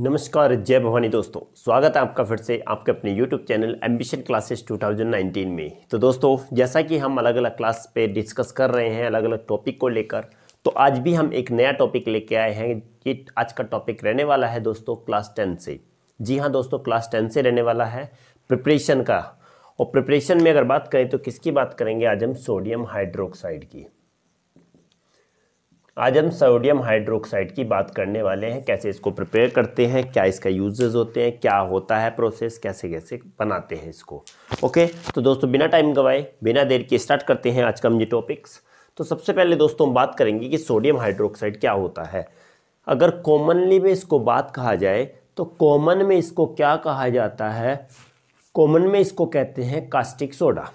नमस्कार जय भवानी दोस्तों स्वागत है आपका फिर से आपके अपने YouTube चैनल एम्बिशन क्लासेस 2019 में तो दोस्तों जैसा कि हम अलग अलग क्लास पे डिस्कस कर रहे हैं अलग अलग टॉपिक को लेकर तो आज भी हम एक नया टॉपिक लेके आए हैं कि आज का टॉपिक रहने वाला है दोस्तों क्लास टेन से जी हाँ दोस्तों क्लास टेन से रहने वाला है प्रिपरेशन का और प्रिपरेशन में अगर बात करें तो किसकी बात करेंगे आज हम सोडियम हाइड्रोक्साइड की आज हम सोडियम हाइड्रोक्साइड की बात करने वाले हैं कैसे इसको प्रिपेयर करते हैं क्या इसका यूजेज होते हैं क्या होता है प्रोसेस कैसे कैसे बनाते हैं इसको ओके तो दोस्तों बिना टाइम गवाए बिना देर के स्टार्ट करते हैं आज का हम ये टॉपिक्स तो सबसे पहले दोस्तों हम बात करेंगे कि सोडियम हाइड्रोक्साइड क्या होता है अगर कॉमनली में इसको बात कहा जाए तो कॉमन में इसको क्या कहा जाता है कॉमन में इसको कहते हैं कास्टिक सोडा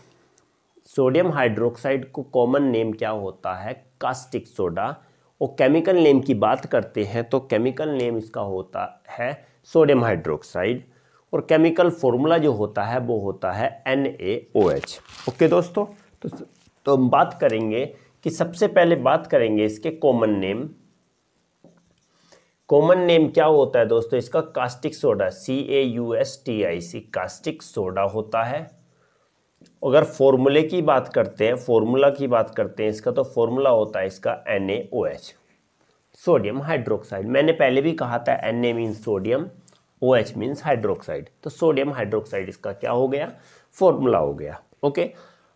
सोडियम हाइड्रोक्साइड को कॉमन नेम क्या होता है कास्टिक सोडा और केमिकल नेम की बात करते हैं तो केमिकल नेम इसका होता है सोडियम हाइड्रोक्साइड और केमिकल फॉर्मूला जो होता है वो होता है एन ओके दोस्तों तो तो हम बात करेंगे कि सबसे पहले बात करेंगे इसके कॉमन नेम कॉमन नेम क्या होता है दोस्तों इसका caustic soda C A U S T I C caustic soda होता है तो अगर फॉर्मूले की बात करते हैं फॉर्मूला की बात करते हैं इसका तो फॉर्मूला होता है इसका एन सोडियम हाइड्रोक्साइड मैंने पहले भी कहा था N A sodium O H hydroxide तो सोडियम हाइड्रोक्साइड इसका क्या हो गया फॉर्मूला हो गया ओके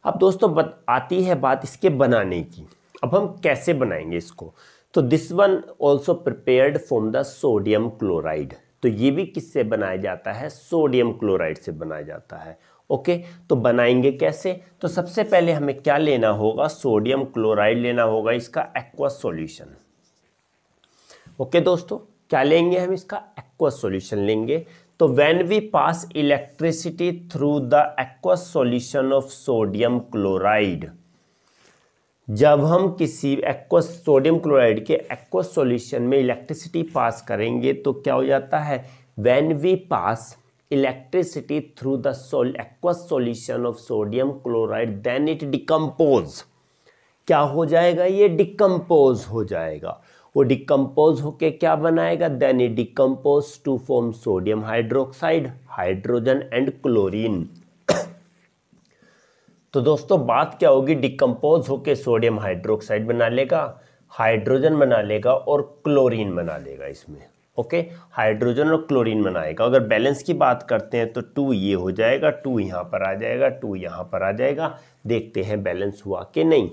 अब दोस्तों बत, आती है बात इसके बनाने की अब हम कैसे बनाएंगे इसको तो this one also prepared from the sodium chloride तो ये भी किससे बनाया जाता है सोडियम क्लोराइड से बनाया जाता है ओके तो बनाएंगे कैसे तो सबसे पहले हमें क्या लेना होगा सोडियम क्लोराइड लेना होगा इसका एक्वा सॉल्यूशन ओके दोस्तों क्या लेंगे हम इसका एक्वा सॉल्यूशन लेंगे तो when we pass electricity through the aqua solution of sodium chloride जब हम किसी एक्वा सोडियम क्लोराइड के एक्वा सॉल्यूशन में इलेक्ट्रिसिटी पास करेंगे तो क्या हो जाता है when we pass electricity through the sol aqueous solution of sodium chloride then it decompose क्या हो जाएगा ये डिकम्पोज हो जाएगा वो डिकम्पोज होके क्या बनाएगा then it decompose to form sodium hydroxide hydrogen and chlorine तो दोस्तों बात क्या होगी डिकम्पोज होके सोडियम हाइड्रोक्साइड बना लेगा हाइड्रोजन बना लेगा और क्लोरीन बना लेगा इसमें ओके हाइड्रोजन और क्लोरीन बनाएगा अगर बैलेंस की बात करते हैं तो टू ये हो जाएगा टू यहाँ पर आ जाएगा टू यहाँ पर आ जाएगा देखते हैं बैलेंस हुआ कि नहीं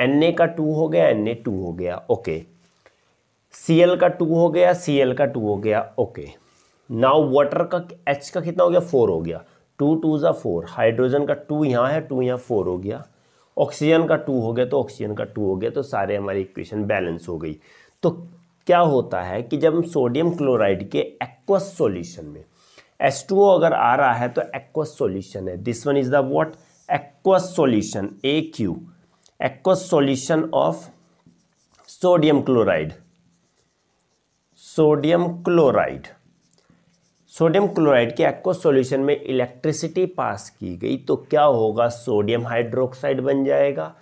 एन का टू हो गया एन टू हो गया ओके सी का टू हो गया सी का टू हो गया ओके नाउ वाटर का एच का कितना हो गया फोर हो गया टू टू ज़ा फोर हाइड्रोजन का टू यहाँ है टू यहाँ फोर हो गया ऑक्सीजन का टू हो गया तो ऑक्सीजन का टू हो गया तो सारे हमारी इक्वेशन बैलेंस हो गई तो क्या होता है कि जब हम सोडियम क्लोराइड के एक्वस सॉल्यूशन में H2O अगर आ रहा है तो एक्वस सॉल्यूशन है this one is the what aqueous solution A Q aqueous solution of sodium chloride sodium chloride sodium chloride के एक्व सॉल्यूशन में इलेक्ट्रिसिटी पास की गई तो क्या होगा सोडियम हाइड्रोक्साइड बन जाएगा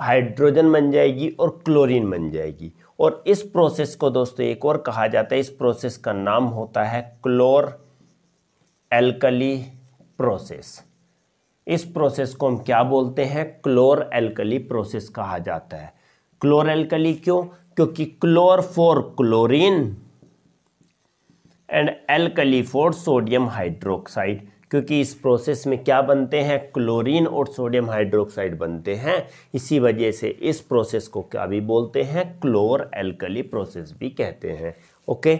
हाइड्रोजन बन जाएगी और क्लोरीन बन जाएगी और इस प्रोसेस को दोस्तों एक और कहा जाता है इस प्रोसेस का नाम होता है क्लोर एल्कली प्रोसेस इस प्रोसेस को हम क्या बोलते हैं क्लोर एल्कली प्रोसेस कहा जाता है क्लोर एल्कली क्यों क्योंकि chlor for chlorine and alkali for sodium hydroxide क्योंकि इस प्रोसेस में क्या बनते हैं क्लोरीन और सोडियम हाइड्रोक्साइड बनते हैं इसी वजह से इस प्रोसेस को क्या भी बोलते हैं क्लोर एल्कली प्रोसेस भी कहते हैं ओके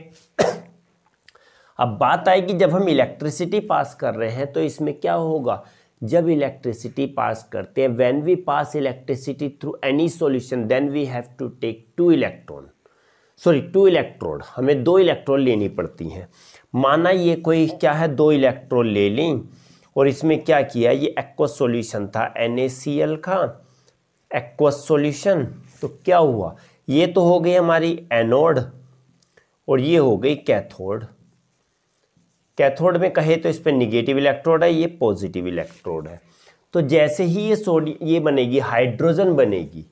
अब बात आएगी जब हम इलेक्ट्रिसिटी पास कर रहे हैं तो इसमें क्या होगा जब इलेक्ट्रिसिटी पास करते हैं when we pass electricity through any solution then we have to take two electron sorry two electrode हमें दो इलेक्ट्रॉन लेनी पड़ती हैं माना ये कोई क्या है दो इलेक्ट्रॉन ले ली और इसमें क्या किया ये एक्वस सॉल्यूशन था NaCl का एक्वस सॉल्यूशन तो क्या हुआ ये तो हो गई हमारी एनोड और ये हो गई कैथोड कैथोड में कहे तो इस पर निगेटिव इलेक्ट्रोड है ये पॉजिटिव इलेक्ट्रोड है तो जैसे ही ये सोडियम ये बनेगी हाइड्रोजन बनेगी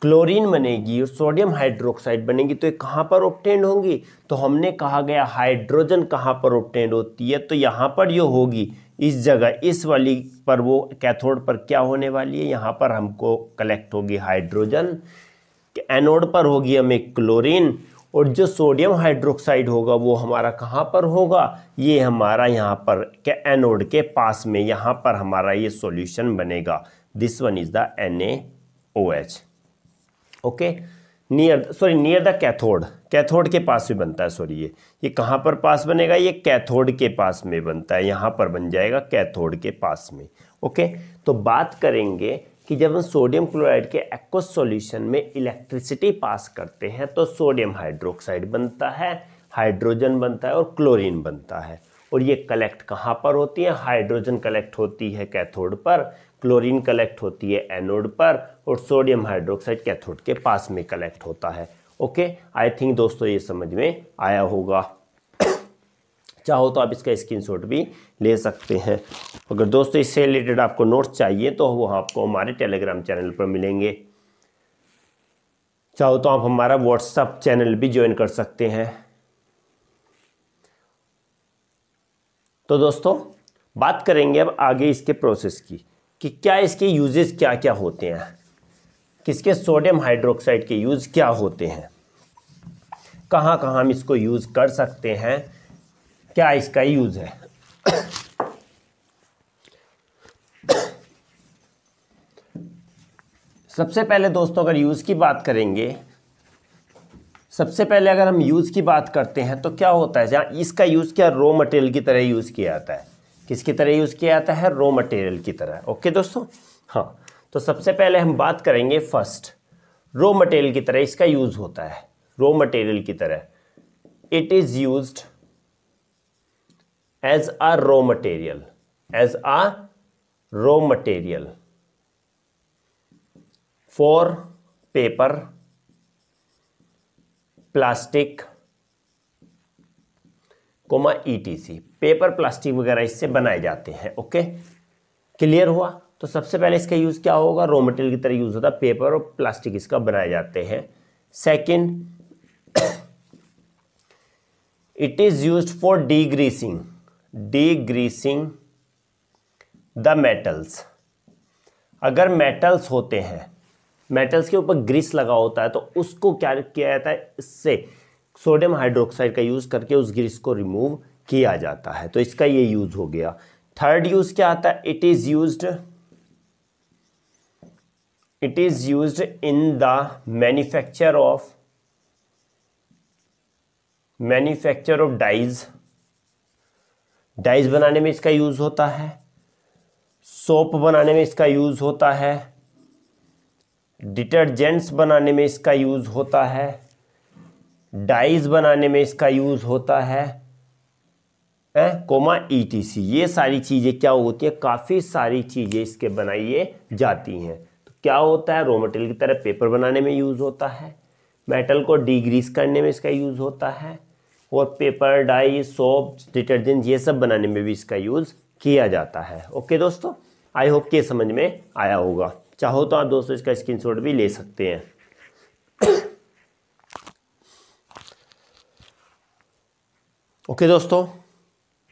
क्लोरीन बनेगी और सोडियम हाइड्रोक्साइड बनेगी तो ये कहाँ पर ऑप्टेंड होंगी तो हमने कहा गया हाइड्रोजन कहाँ पर ऑप्टेंड होती है तो यहाँ पर ये होगी इस जगह इस वाली पर वो कैथोड पर क्या होने वाली है यहाँ पर हमको कलेक्ट होगी हाइड्रोजन एनोड पर होगी हमें क्लोरीन और जो सोडियम हाइड्रोक्साइड होगा वो हमारा कहाँ पर होगा ये हमारा यहाँ पर के एनोड के पास में यहाँ पर हमारा ये सॉल्यूशन बनेगा this one is the N A O H okay near sorry near the cathode cathode के पास में बनता है सॉरी ये ये कहाँ पर पास बनेगा ये कैथोड के पास में बनता है यहाँ पर बन जाएगा कैथोड के पास में ओके तो बात करेंगे कि जब हम सोडियम क्लोराइड के एक्व सॉल्यूशन में इलेक्ट्रिसिटी पास करते हैं तो सोडियम हाइड्रोक्साइड बनता है हाइड्रोजन बनता है और क्लोरीन बनता है और ये कलेक्ट कहाँ पर होती है हाइड्रोजन कलेक्ट होती है कैथोड पर क्लोरीन कलेक्ट होती है एनोड पर और सोडियम हाइड्रोक्साइड कैथोड के पास में कलेक्ट होता है ओके आई थिंक दोस्तों ये समझ में आया होगा चाहो तो आप इसका स्क्रीनशॉट भी ले सकते हैं अगर दोस्तों इससे रिलेटेड आपको नोट्स चाहिए तो वो आपको हमारे टेलीग्राम चैनल पर मिलेंगे चाहो तो आप हमारा व्हाट्सअप चैनल भी ज्वाइन कर सकते हैं तो दोस्तों बात करेंगे अब आगे इसके प्रोसेस की कि क्या इसके यूजेस क्या क्या होते हैं किसके सोडियम हाइड्रोक्साइड के यूज़ क्या होते हैं कहाँ कहाँ हम इसको यूज़ कर सकते हैं क्या इसका यूज़ है सबसे पहले दोस्तों अगर यूज़ की बात करेंगे सबसे पहले अगर हम यूज़ की बात करते हैं तो क्या होता है जहाँ इसका यूज़ क्या रॉ मटेरियल की तरह यूज़ किया जाता है किसकी तरह यूज़ किया जाता है रॉ मटेरियल की तरह ओके दोस्तों हाँ तो सबसे पहले हम बात करेंगे फर्स्ट रॉ मटेरियल की तरह इसका यूज़ होता है रॉ मटेरियल की तरह it is use as a raw material as a raw material for paper plastic comma ETC paper plastic वगैरह इससे बनाए जाते हैं ओके क्लियर हुआ तो सबसे पहले इसका यूज़ क्या होगा रॉ मटेरियल की तरह यूज़ होता है पेपर और प्लास्टिक इसका बनाए जाते हैं second it is used for degreasing degreasing the metals अगर मेटल्स होते हैं मेटल्स के ऊपर ग्रीस लगा होता है तो उसको क्या किया जाता है इससे सोडियम हाइड्रोक्साइड का यूज़ करके उस ग्रीस को रिमूव किया जाता है तो इसका ये यूज़ हो गया थर्ड यूज़ क्या आता है it is used it is use in the manufacture of manufacture of dyes dyes बनाने में इसका यूज होता है सोप बनाने में इसका यूज होता है डिटर्जेंट्स बनाने में इसका यूज़ होता है डाइज बनाने में इसका यूज़ होता है ए, कोमा ईटीसी ये सारी चीज़ें क्या होती है काफ़ी सारी चीज़ें इसके बनाइए जाती हैं तो क्या होता है रॉ मटेरियल की तरह पेपर बनाने में यूज़ होता है मेटल को डिग्रीस करने में इसका यूज़ होता है और पेपर डाई सोप डिटर्जेंट ये सब बनाने में भी इसका यूज़ किया जाता है ओके दोस्तों आई होप के समझ में आया होगा चाहो तो आप दोस्तों इसका स्क्रीनशॉट भी ले सकते हैं ओके दोस्तों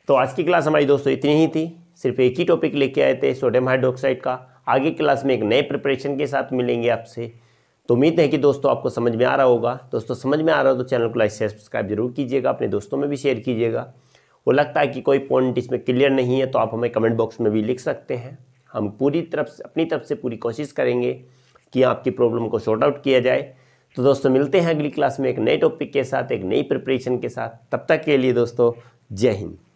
तो आज की क्लास हमारी दोस्तों इतनी ही थी सिर्फ एक ही टॉपिक लेके आए थे सोडियम हाइड्रोक्साइड का आगे क्लास में एक नए प्रिपरेशन के साथ मिलेंगे आपसे तो उम्मीद है कि दोस्तों आपको समझ में आ रहा होगा दोस्तों समझ में आ रहा हो तो चैनल को लाइक शेयर सब्सक्राइब जरूर कीजिएगा अपने दोस्तों में भी शेयर कीजिएगा वो लगता है कि कोई पॉइंट इसमें क्लियर नहीं है तो आप हमें कमेंट बॉक्स में भी लिख सकते हैं हम पूरी तरफ से अपनी तरफ से पूरी कोशिश करेंगे कि आपकी प्रॉब्लम को शॉर्ट आउट किया जाए तो दोस्तों मिलते हैं अगली क्लास में एक नए टॉपिक के साथ एक नई प्रिपरेशन के साथ तब तक के लिए दोस्तों जय हिंद